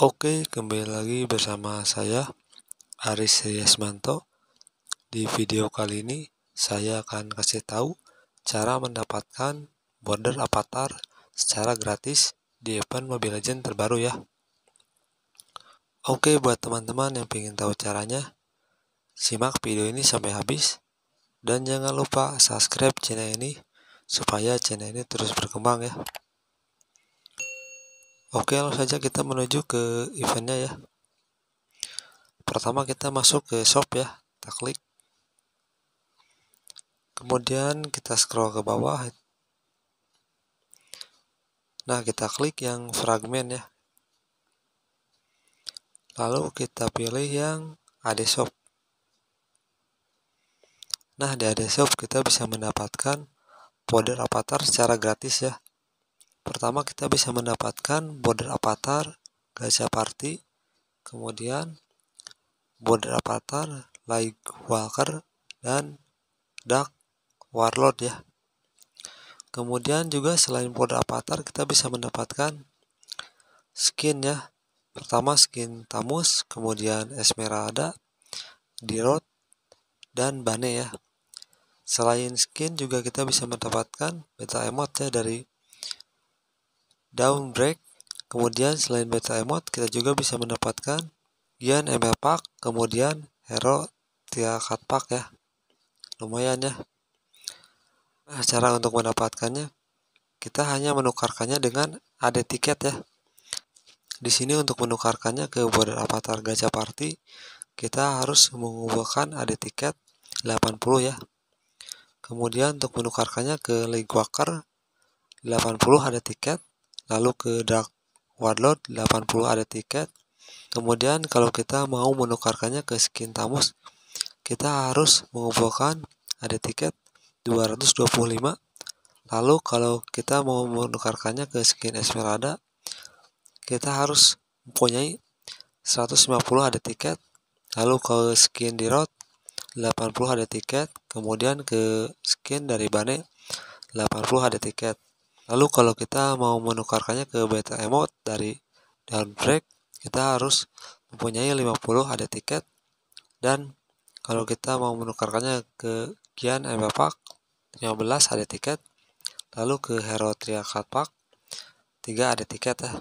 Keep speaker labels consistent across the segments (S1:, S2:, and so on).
S1: Oke, kembali lagi bersama saya Aris Yasmanto. Di video kali ini saya akan kasih tahu cara mendapatkan border avatar secara gratis di event Mobile Legends terbaru ya. Oke, buat teman-teman yang ingin tahu caranya, simak video ini sampai habis dan jangan lupa subscribe channel ini supaya channel ini terus berkembang ya. Oke, langsung saja kita menuju ke eventnya ya. Pertama kita masuk ke shop ya, kita klik. Kemudian kita scroll ke bawah. Nah, kita klik yang fragmen ya. Lalu kita pilih yang AD shop. Nah, di AD shop kita bisa mendapatkan folder avatar secara gratis ya. Pertama kita bisa mendapatkan border avatar Gacha Party, kemudian border avatar like Walker dan Dark Warlord ya. Kemudian juga selain border avatar kita bisa mendapatkan skin ya. Pertama skin Tamus, kemudian Esmeralda, Dirot, dan Bane ya. Selain skin juga kita bisa mendapatkan beta emote ya dari down break. Kemudian selain beta emot, kita juga bisa mendapatkan gian ML pack, kemudian hero tiakat pack ya. Lumayan ya. Nah, cara untuk mendapatkannya, kita hanya menukarkannya dengan ada tiket ya. Di sini untuk menukarkannya ke border avatar gacha party, kita harus mengumpulkan ada tiket 80 ya. Kemudian untuk menukarkannya ke League Walker 80 ada tiket lalu ke dark warlord 80 ada tiket kemudian kalau kita mau menukarkannya ke skin tamus kita harus mengumpulkan ada tiket 225 lalu kalau kita mau menukarkannya ke skin esmeralda kita harus mempunyai 150 ada tiket lalu ke skin di road 80 ada tiket kemudian ke skin dari bane 80 ada tiket Lalu kalau kita mau menukarkannya ke beta emot dari break, kita harus mempunyai 50 ada tiket dan kalau kita mau menukarkannya ke Gian Park, 15 ada tiket lalu ke Hero Park, 3 ada tiket ya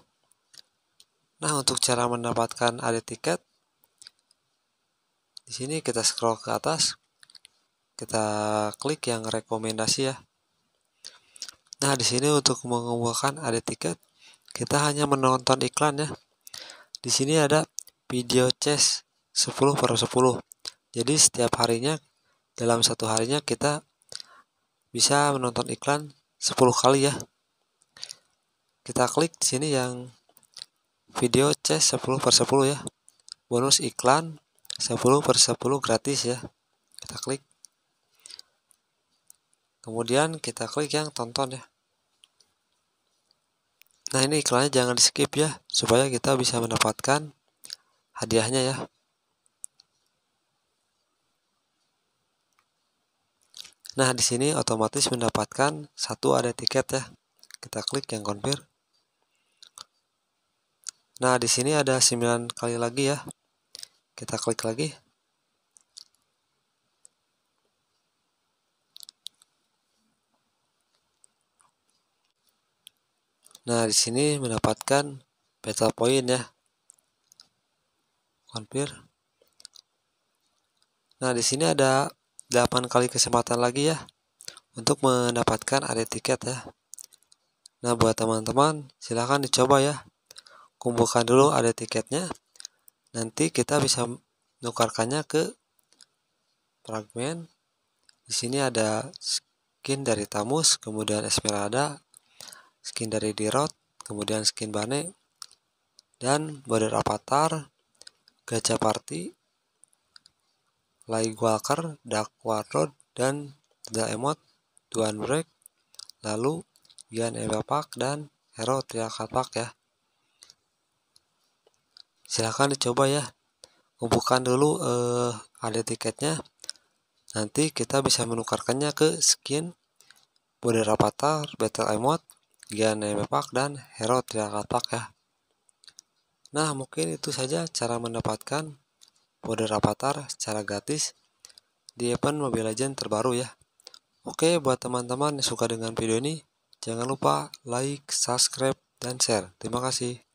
S1: nah untuk cara mendapatkan ada tiket di sini kita scroll ke atas kita klik yang rekomendasi ya Nah, di sini untuk mengumpulkan ada tiket, kita hanya menonton iklan ya. Di sini ada video chess 10 per 10. Jadi setiap harinya dalam satu harinya kita bisa menonton iklan 10 kali ya. Kita klik di sini yang video chess 10 per 10 ya. Bonus iklan 10 per 10 gratis ya. Kita klik. Kemudian kita klik yang tonton ya. Nah ini iklannya jangan di skip ya, supaya kita bisa mendapatkan hadiahnya ya. Nah di sini otomatis mendapatkan satu ada tiket ya. Kita klik yang konfir. Nah di sini ada 9 kali lagi ya. Kita klik lagi. Nah, di sini mendapatkan battle point ya. Konfir. Nah, di sini ada 8 kali kesempatan lagi ya untuk mendapatkan ada tiket ya. Nah, buat teman-teman silahkan dicoba ya. Kumpulkan dulu ada tiketnya. Nanti kita bisa nukarkannya ke fragmen. Di sini ada skin dari Tamus, kemudian Esmeralda, skin dari Dirot, kemudian skin Bane, dan border avatar, gacha party, Light Walker, Dark Warlord, dan The Emot, Duan Break, lalu Gian Evapak, dan Hero Triakapak ya. Silahkan dicoba ya. Kumpulkan dulu eh, ada tiketnya. Nanti kita bisa menukarkannya ke skin Border Avatar, Battle Emot, Gian Mepak dan hero Triakatak ya. Nah mungkin itu saja cara mendapatkan powder avatar secara gratis di event Mobile Legends terbaru ya. Oke buat teman-teman yang suka dengan video ini, jangan lupa like, subscribe, dan share. Terima kasih.